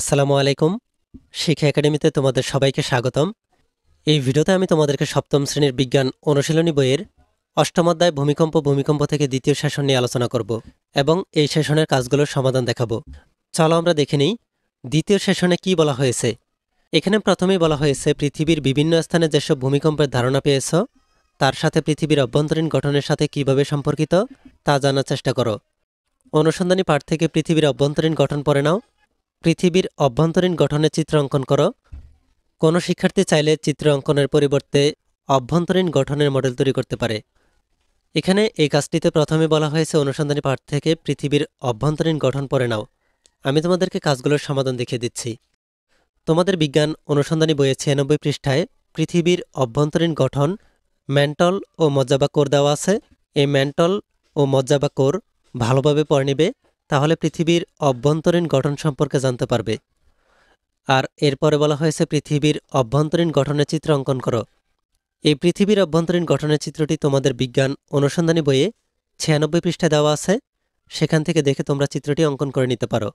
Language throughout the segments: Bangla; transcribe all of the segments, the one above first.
আসসালামু আলাইকুম শিক্ষা একাডেমিতে তোমাদের সবাইকে স্বাগতম এই ভিডিওতে আমি তোমাদেরকে সপ্তম শ্রেণীর বিজ্ঞান অনুশীলনী বইয়ের অষ্টম অধ্যায় ভূমিকম্প ভূমিকম্প থেকে দ্বিতীয় সেশন নিয়ে আলোচনা করব এবং এই সেশনের কাজগুলোর সমাধান দেখাব চলো আমরা দেখে নিই দ্বিতীয় সেশনে কি বলা হয়েছে এখানে প্রথমেই বলা হয়েছে পৃথিবীর বিভিন্ন স্থানে যেসব ভূমিকম্পের ধারণা পেয়েছ তার সাথে পৃথিবীর অভ্যন্তরীণ গঠনের সাথে কিভাবে সম্পর্কিত তা জানার চেষ্টা করো অনুসন্ধানী পাঠ থেকে পৃথিবীর অভ্যন্তরীণ গঠন পড়ে নাও পৃথিবীর অভ্যন্তরীণ গঠনে চিত্র অঙ্কন করো কোনো শিক্ষার্থী চাইলে চিত্র অঙ্কনের পরিবর্তে অভ্যন্তরীণ গঠনের মডেল তৈরি করতে পারে এখানে এই কাজটিতে প্রথমে বলা হয়েছে অনুসন্ধানী পাঠ থেকে পৃথিবীর অভ্যন্তরীণ গঠন পড়ে নাও আমি তোমাদেরকে কাজগুলোর সমাধান দেখিয়ে দিচ্ছি তোমাদের বিজ্ঞান অনুসন্ধানী বইয়ে ছিয়ানব্বই পৃষ্ঠায় পৃথিবীর অভ্যন্তরীণ গঠন ম্যান্টল ও মজ্জাবা কোর দেওয়া আছে এই ম্যান্টল ও মজ্জাবা কোর ভালোভাবে পড়ে নেবে তাহলে পৃথিবীর অভ্যন্তরীণ গঠন সম্পর্কে জানতে পারবে আর এরপরে বলা হয়েছে পৃথিবীর অভ্যন্তরীণ গঠনের চিত্র অঙ্কন করো এই পৃথিবীর অভ্যন্তরীণ গঠনের চিত্রটি তোমাদের বিজ্ঞান অনুসন্ধানী বইয়ে ছিয়ানব্বই পৃষ্ঠায় দেওয়া আছে সেখান থেকে দেখে তোমরা চিত্রটি অঙ্কন করে নিতে পারো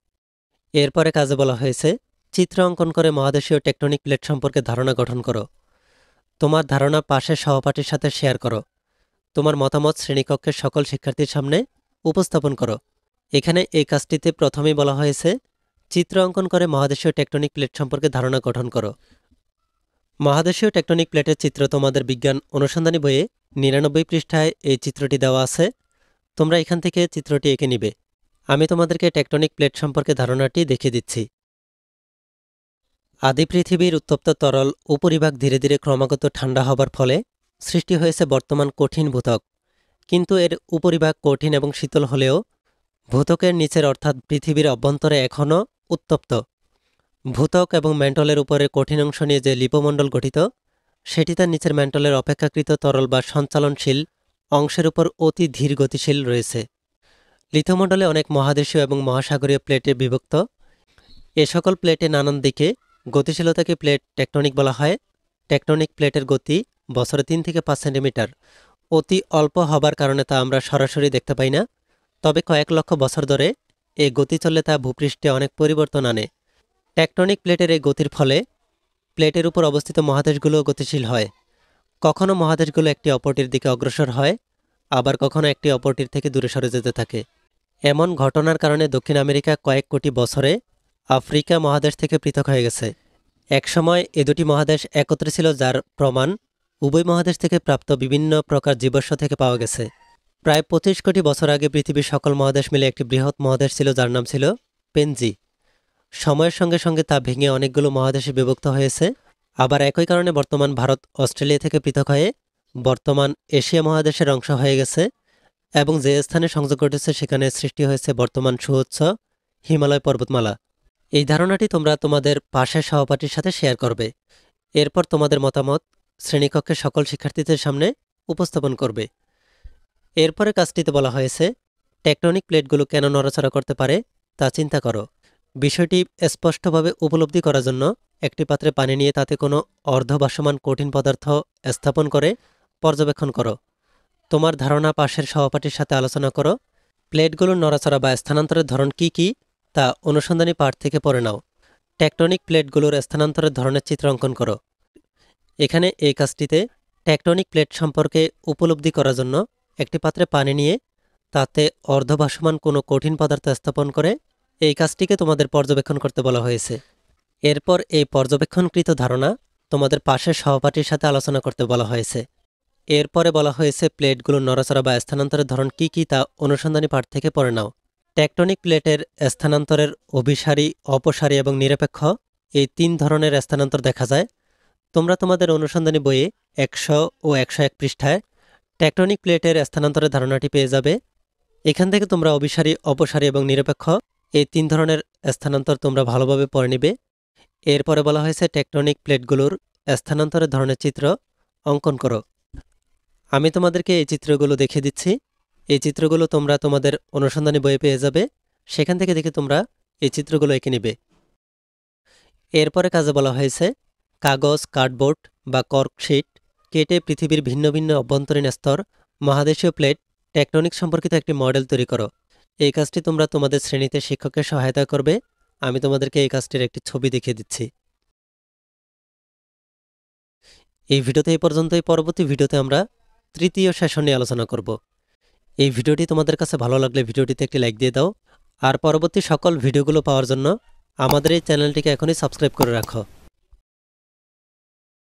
এরপরে কাজে বলা হয়েছে চিত্র অঙ্কন করে মহাদেশীয় টেকটনিক প্লেট সম্পর্কে ধারণা গঠন করো তোমার ধারণা পাশে সহপাঠীর সাথে শেয়ার করো তোমার মতামত শ্রেণীকক্ষের সকল শিক্ষার্থীর সামনে উপস্থাপন করো এখানে এই কাজটিতে প্রথমেই বলা হয়েছে চিত্র অঙ্কন করে মহাদেশীয় টেকটনিক প্লেট সম্পর্কে ধারণা গঠন করো মহাদেশীয় টেকটনিক প্লেটের চিত্র তোমাদের বিজ্ঞান অনুসন্ধানী বইয়ে নিরানব্বই পৃষ্ঠায় এই চিত্রটি দেওয়া আছে তোমরা এখান থেকে চিত্রটি এঁকে নিবে আমি তোমাদেরকে টেকটনিক প্লেট সম্পর্কে ধারণাটি দেখিয়ে দিচ্ছি আদি পৃথিবীর উত্তপ্ত তরল উপরিভাগ ধীরে ধীরে ক্রমাগত ঠান্ডা হবার ফলে সৃষ্টি হয়েছে বর্তমান কঠিন ভূতক কিন্তু এর উপরিভাগ কঠিন এবং শীতল হলেও ভূতকের নিচের অর্থাৎ পৃথিবীর অভ্যন্তরে এখনও উত্তপ্ত ভূতক এবং ম্যান্টলের উপরে কঠিন অংশ নিয়ে যে লিপমণ্ডল গঠিত সেটি তার নিচের ম্যান্টলের অপেক্ষাকৃত তরল বা সঞ্চালনশীল অংশের উপর অতি ধীর গতিশীল রয়েছে লিথমণ্ডলে অনেক মহাদেশীয় এবং মহাসাগরীয় প্লেটে বিভক্ত এ সকল প্লেটে নানান দিকে গতিশীলতাকে প্লেট টেকটনিক বলা হয় টেকটনিক প্লেটের গতি বছরে তিন থেকে পাঁচ সেন্টিমিটার অতি অল্প হবার কারণে তা আমরা সরাসরি দেখতে পাই না তবে কয়েক লক্ষ বছর ধরে এই গতি চললে তা ভূপৃষ্ঠে অনেক পরিবর্তন আনে টেকটনিক প্লেটের এই গতির ফলে প্লেটের উপর অবস্থিত মহাদেশগুলোও গতিশীল হয় কখনও মহাদেশগুলো একটি অপরটির দিকে অগ্রসর হয় আবার কখনো একটি অপরটির থেকে দূরে সরে যেতে থাকে এমন ঘটনার কারণে দক্ষিণ আমেরিকা কয়েক কোটি বছরে আফ্রিকা মহাদেশ থেকে পৃথক হয়ে গেছে একসময় এ দুটি মহাদেশ একত্রে ছিল যার প্রমাণ উভয় মহাদেশ থেকে প্রাপ্ত বিভিন্ন প্রকার জীবাশ্ম থেকে পাওয়া গেছে প্রায় পঁচিশ কোটি বছর আগে পৃথিবীর সকল মহাদেশ মিলে একটি বৃহৎ মহাদেশ ছিল যার নাম ছিল পেনজি সময়ের সঙ্গে সঙ্গে তা ভেঙে অনেকগুলো মহাদেশে বিভক্ত হয়েছে আবার একই কারণে বর্তমান ভারত অস্ট্রেলিয়া থেকে পৃথক হয়ে বর্তমান এশিয়া মহাদেশের অংশ হয়ে গেছে এবং যে স্থানে সংযোগ ঘটেছে সেখানে সৃষ্টি হয়েছে বর্তমান সুউচ্চ হিমালয় পর্বতমালা এই ধারণাটি তোমরা তোমাদের পাশের সহপাঠীর সাথে শেয়ার করবে এরপর তোমাদের মতামত শ্রেণীকক্ষের সকল শিক্ষার্থীদের সামনে উপস্থাপন করবে এরপরে কাজটিতে বলা হয়েছে টেকটনিক প্লেটগুলো কেন নড়াচড়া করতে পারে তা চিন্তা করো বিষয়টি স্পষ্টভাবে উপলব্ধি করার জন্য একটি পাত্রে পানি নিয়ে তাতে কোনো অর্ধভাসমান কঠিন পদার্থ স্থাপন করে পর্যবেক্ষণ করো তোমার ধারণা পাশের সহপাঠীর সাথে আলোচনা করো প্লেটগুলোর নড়াচড়া বা স্থানান্তরের ধরন কি কি তা অনুসন্ধানী পাঠ থেকে পড়ে নাও টেকটনিক প্লেটগুলোর স্থানান্তরের ধরনের চিত্র অঙ্কন করো এখানে এই কাজটিতে টেকটনিক প্লেট সম্পর্কে উপলব্ধি করার জন্য একটি পাত্রে পানি নিয়ে তাতে অর্ধভাসমান কোনো কঠিন পদার্থ স্থাপন করে এই কাজটিকে তোমাদের পর্যবেক্ষণ করতে বলা হয়েছে এরপর এই পর্যবেক্ষণকৃত ধারণা তোমাদের পাশের সহপাঠীর সাথে আলোচনা করতে বলা হয়েছে এরপরে বলা হয়েছে প্লেটগুলোর নড়াচড়া বা স্থানান্তরের ধরন কি কি তা অনুসন্ধানী পাঠ থেকে পড়ে নাও টেকটনিক প্লেটের স্থানান্তরের অভিসারী অপসারী এবং নিরপেক্ষ এই তিন ধরনের স্থানান্তর দেখা যায় তোমরা তোমাদের অনুসন্ধানী বইয়ে একশো ও একশো এক পৃষ্ঠায় টেকট্রনিক প্লেটের স্থানান্তরের ধারণাটি পেয়ে যাবে এখান থেকে তোমরা অবিসারী অপসারী এবং নিরপেক্ষ এই তিন ধরনের স্থানান্তর তোমরা ভালোভাবে পড়ে নিবে এরপরে বলা হয়েছে টেকটনিক প্লেটগুলোর স্থানান্তরের ধরনের চিত্র অঙ্কন করো আমি তোমাদেরকে এই চিত্রগুলো দেখিয়ে দিচ্ছি এই চিত্রগুলো তোমরা তোমাদের অনুসন্ধানী বইয়ে পেয়ে যাবে সেখান থেকে দেখে তোমরা এই চিত্রগুলো এঁকে নিবে এরপরে কাজে বলা হয়েছে কাগজ কার্ডবোর্ড বা কর্কশিট কেটে পৃথিবীর ভিন্ন ভিন্ন অভ্যন্তরীণ স্তর মহাদেশীয় প্লেট টেকটনিক সম্পর্কিত একটি মডেল তৈরি করো এই কাজটি তোমরা তোমাদের শ্রেণীতে শিক্ষকের সহায়তা করবে আমি তোমাদেরকে এই কাজটির একটি ছবি দেখিয়ে দিচ্ছি এই ভিডিওতে এই পর্যন্তই পরবর্তী ভিডিওতে আমরা তৃতীয় সেশন নিয়ে আলোচনা করব এই ভিডিওটি তোমাদের কাছে ভালো লাগলে ভিডিওটিতে একটি লাইক দিয়ে দাও আর পরবর্তী সকল ভিডিওগুলো পাওয়ার জন্য আমাদের এই চ্যানেলটিকে এখনই সাবস্ক্রাইব করে রাখো